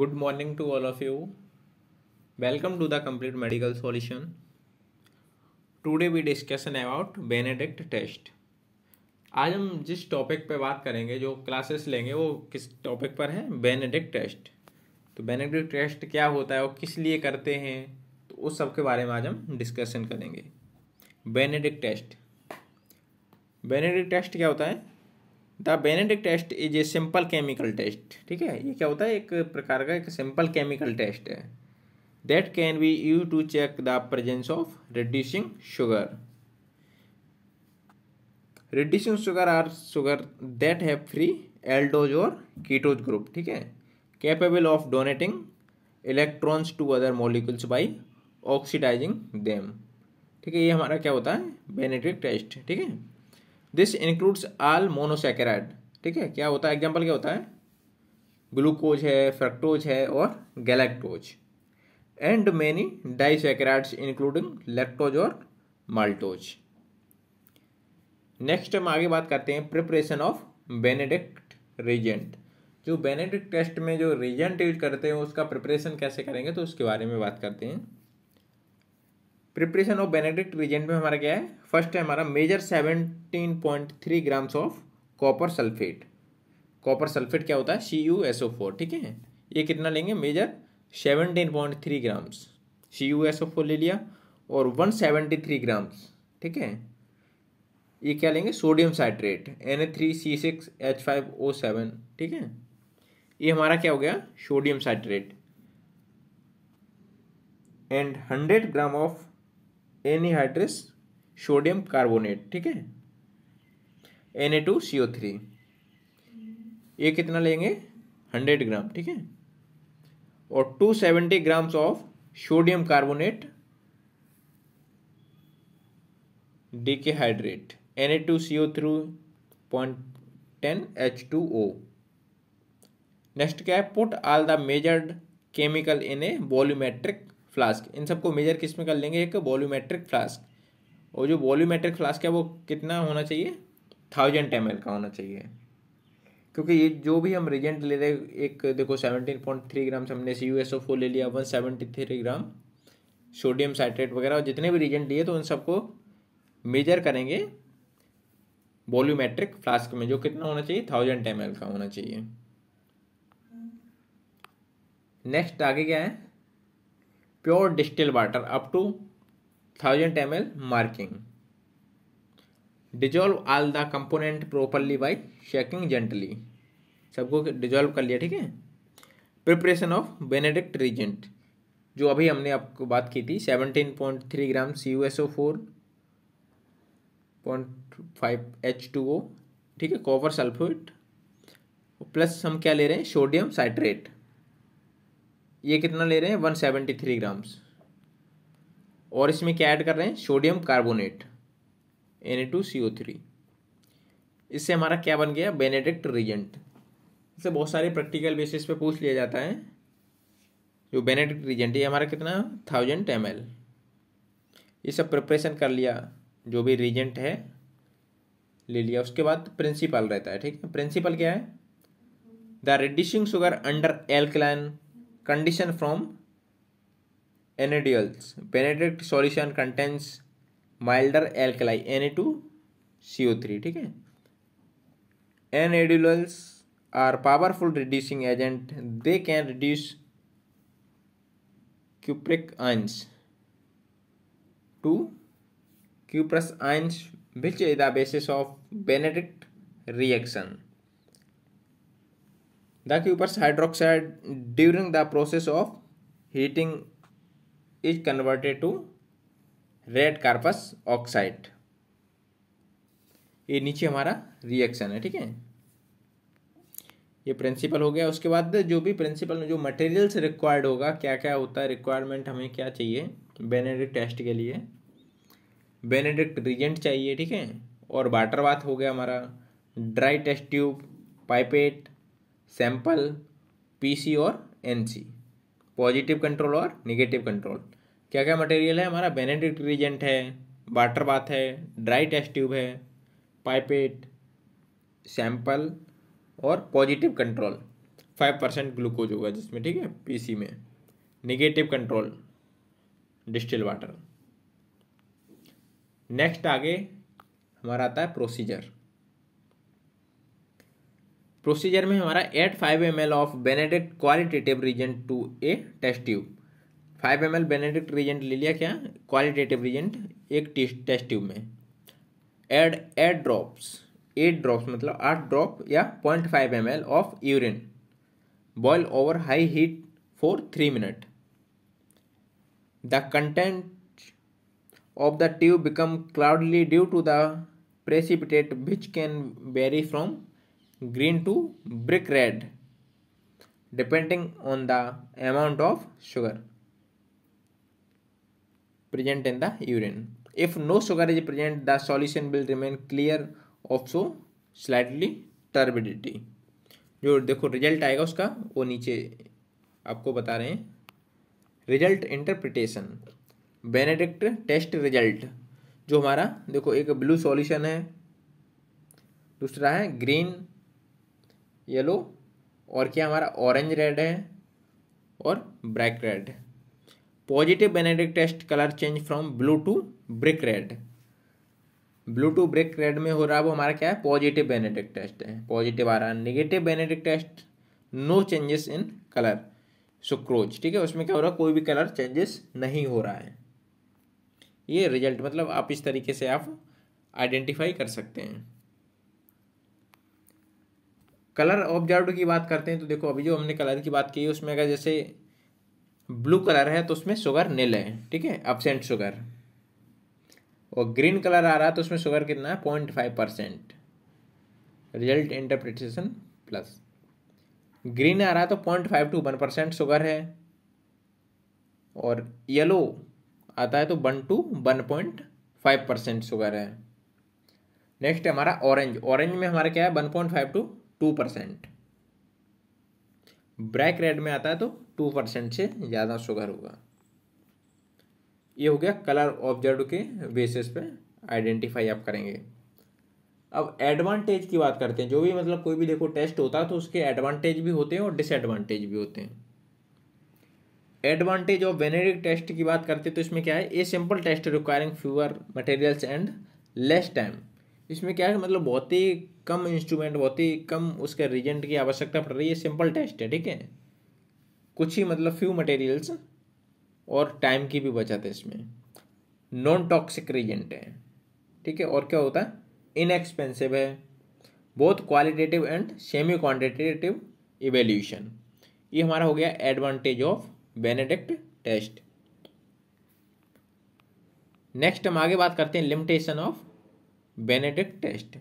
Good morning to all of you welcome to the complete medical solution today we discussion about Benedict test आज हम जिस topic पे बात करेंगे जो क्लासेस लेंगे वो किस टॉपिक पर है बेनेडिक्ट टेस्ट तो बेनेडिक्ट टेस्ट क्या होता है और किस लिए करते हैं तो उस सब के बारे में आज हम डिस्कशन करेंगे बेनेडिक्ट टेस्ट बेनेडिक्ट टेस्ट क्या होता है the Benedict test is a simple chemical test ठीक है ये क्या होता है एक प्रकार का एक सिंपल केमिकल टेस्ट है that can be you to check the presence of reducing sugar reducing sugar are sugar that have free aldose और कीटोज ग्रुप ठीक है capable of donating electrons to other molecules by oxidizing them ठीक है ये हमारा क्या होता है बेनेडिक टेस्ट ठीक है दिस इंक्लूड्स आल मोनोसेकेराइड ठीक है क्या होता है एग्जाम्पल क्या होता है ग्लूकोज है फ्रक्टोज है और galactose and di disaccharides including lactose और माल्टोज नेक्स्ट हम आगे बात करते हैं प्रिपरेशन ऑफ बेनेडिक्ट रेजेंट जो बेनेडिक्ट टेस्ट में जो रेजेंट यूज करते हैं उसका प्रिपरेशन कैसे करेंगे तो उसके बारे में बात करते हैं प्रिपरेशन ऑफ बेनेडिक्ट रिजेंट में हमारा क्या है फर्स्ट है हमारा measure seventeen point three grams of copper sulphate copper sulphate क्या होता है C U S O four ठीक है ये कितना लेंगे measure seventeen point three grams C U S O four ले लिया और वन सेवेंटी थ्री ग्राम्स ठीक है ये क्या लेंगे sodium citrate N A three C six H five O seven ठीक है ये हमारा क्या हो गया sodium citrate and hundred gram of anhydrous sodium carbonate ठीक है N A two C O three ये कितना लेंगे हंड्रेड ग्राम ठीक है और two seventy grams of sodium carbonate decahydrate N A two C O three point ten H two O next क्या है put all the measured chemical in a volumetric flask इन सबको measure किस में कर लेंगे एक volumetric flask और जो वॉल्यूमेट्रिक फ्लास्क है वो कितना होना चाहिए थाउजेंड एम का होना चाहिए क्योंकि ये जो भी हम रिजेंट ले रहे एक देखो सेवनटीन पॉइंट थ्री ग्राम से हमने सी यू एस ओ फो ले लिया one seventy three gram sodium citrate वगैरह और जितने भी रिजेंट लिए तो उन सबको मेजर करेंगे वॉल्यूमेट्रिक फ्लास्क में जो कितना होना चाहिए थाउजेंड एम का होना चाहिए नेक्स्ट आगे क्या है pure distil water up to thousand M L marking dissolve all the component properly by shaking gently सबको डिजोल्व कर लिया ठीक है प्रिपरेशन ऑफ बेनेडिक्ट रीजेंट जो अभी हमने आपको बात की थी seventeen point three gram C U S O four point five H two O ठीक है कॉपर सल्फेट प्लस हम क्या ले रहे हैं सोडियम साइट्रेट ये कितना ले रहे हैं वन सेवेंटी थ्री ग्राम्स और इसमें क्या ऐड कर रहे हैं sodium carbonate N A two C O three इससे हमारा क्या बन गया बेनेडिक्ट रिजेंट इससे बहुत सारे प्रैक्टिकल बेसिस पे पूछ लिया जाता है जो बेनेडिक्ट रिजेंट ये हमारा कितना थाउजेंड एम एल ये सब प्रिपरेशन कर लिया जो भी रिजेंट है ले लिया उसके बाद प्रिंसिपल रहता है ठीक है प्रिंसिपल क्या है the reducing sugar under alkaline condition from anhydrals Benedict solution contains milder alkali Na2CO3 ठीक है anhydrals are powerful reducing agent they can reduce cupric ions to cuprous ions which is the basis of benedict reaction the cuprous hydroxide during the process of heating is converted to red cuprous oxide ये नीचे हमारा reaction है ठीक है ये principal हो गया उसके बाद जो भी प्रिंसिपल में जो मटेरियल्स रिक्वायर्ड होगा क्या क्या होता है रिक्वायरमेंट हमें क्या चाहिए बेनेडिक्ट टेस्ट के लिए बेनेडिक्ट रिजेंट चाहिए ठीक है और वाटर बाथ हो गया हमारा dry test tube pipette sample PC और एनसी पॉजिटिव कंट्रोल और निगेटिव कंट्रोल क्या क्या मटेरियल है हमारा बेनेडिक रिजेंट है वाटर बाथ है ड्राई टेस्ट ट्यूब है पाइपेट सैंपल और positive control five percent glucose होगा जिसमें ठीक है पीसी में negative control distil water next आगे हमारा आता है प्रोसीजर प्रोसीजर में हमारा add five M L of Benedict qualitative reagent to a test tube five M L Benedict reagent ले लिया क्या क्वालिटेटिव रीजेंट एक टेस्ट ट्यूब में add eight drops eight drops मतलब आठ ड्रॉप या point five M L of urine boil over high heat for three minute the content of the tube become cloudy due to the precipitate which can vary from green to brick red depending on the amount of sugar present in the urine if no sugar is present the solution will remain clear of so slightly turbidity जो देखो result आएगा उसका वो नीचे आपको बता रहे हैं result interpretation Benedict test result जो हमारा देखो एक ब्लू सॉल्यूशन है दूसरा है ग्रीन येलो और क्या हमारा ऑरेंज रेड है और brick red positive Benedict test colour change from blue to brick red blue to brick red में हो रहा है वो हमारा क्या है पॉजिटिव बेनेडिक टेस्ट है पॉजिटिव आ रहा है negative Benedict test no changes in colour sucrose ठीक है उसमें क्या हो रहा है कोई भी कलर चेंजेस नहीं हो रहा है ये रिजल्ट मतलब आप इस तरीके से आप आइडेंटिफाई कर सकते हैं कलर ऑब्जर्व की बात करते हैं तो देखो अभी जो हमने कलर की बात की उसमें अगर जैसे ब्लू कलर है तो उसमें शुगर नील है ठीक है अपसेंट शुगर और ग्रीन कलर आ रहा है तो उसमें शुगर कितना है point five percent result interpretation plus green आ रहा है तो point five to one percent sugar है और येलो आता है तो one to one point five percent sugar है नेक्स्ट हमारा ऑरेंज ऑरेंज में हमारा क्या है one point five to two percent brick red में आता है तो टू परसेंट से ज़्यादा शुगर होगा ये हो गया कलर ऑब्जर्व के बेसिस पे आइडेंटिफाई आप करेंगे अब एडवांटेज की बात करते हैं जो भी मतलब कोई भी देखो टेस्ट होता है तो उसके एडवांटेज भी होते हैं और डिसएडवांटेज भी होते हैं एडवांटेज ऑफ वेनेरिक टेस्ट की बात करते हैं तो इसमें क्या है a simple test requiring fewer materials and less time इसमें क्या है मतलब बहुत ही कम इंस्ट्रूमेंट बहुत ही कम उसके रिजेंट की आवश्यकता पड़ रही है सिंपल टेस्ट है ठीक है कुछ ही मतलब फ्यू मटेरियल्स और टाइम की भी बचत है इसमें नॉन टॉक्सिक रिजेंट है ठीक है और क्या होता है इनएक्सपेंसिव है बहुत qualitative and semi quantitative evaluation ये हमारा हो गया advantage of Benedict test next हम आगे बात करते हैं limitation of Benedict test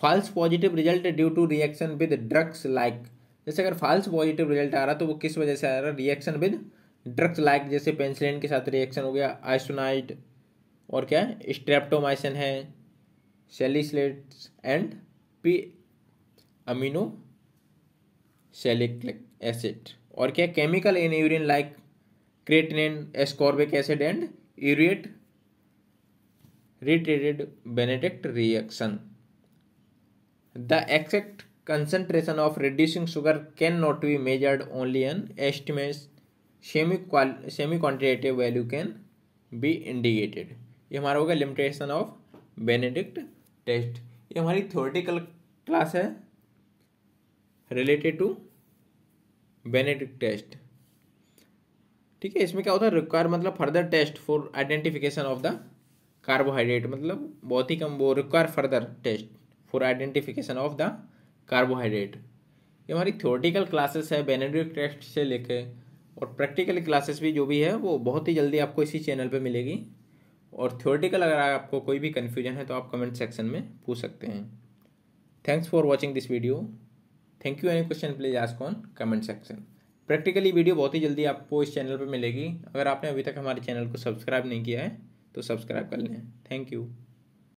false positive result due to reaction with drugs like जैसे अगर फॉल्स पॉजिटिव रिजल्ट आ रहा तो वो किस वजह से आ रहा रिएक्शन विद ड्रग्स लाइक जैसे पेंसिलिन के साथ रिएक्शन हो गया आइसोनाइट और क्या है स्ट्रेप्टोमाइसिन है salicylates and P amino salicylic acid और क्या chemical in urine like creatinine ascorbic acid and urate reiterated Benedict reaction. The exact concentration of reducing sugar cannot be measured only an estimate semi quantitative value can be indicated. ये हमारा होगा limitation of Benedict test ये हमारी theoretical class है related to Benedict test ठीक है इसमें क्या होता है रिक्वायर मतलब further test for identification of the carbohydrate मतलब बहुत ही कम वो require further test for identification of the carbohydrate ये हमारी थ्योरेटिकल क्लासेस है बेनेडिक टेस्ट से लेके और प्रैक्टिकल क्लासेस भी जो भी है वो बहुत ही जल्दी आपको इसी चैनल पे मिलेगी और थ्योरेटिकल अगर आपको कोई भी कन्फ्यूजन है तो आप कमेंट सेक्शन में पूछ सकते हैं thanks for watching this video thank you any question please ask on comment section practically video बहुत ही जल्दी आपको इस चैनल पर मिलेगी अगर आपने अभी तक हमारे चैनल को सब्सक्राइब नहीं किया है तो सब्सक्राइब कर लें थैंक यू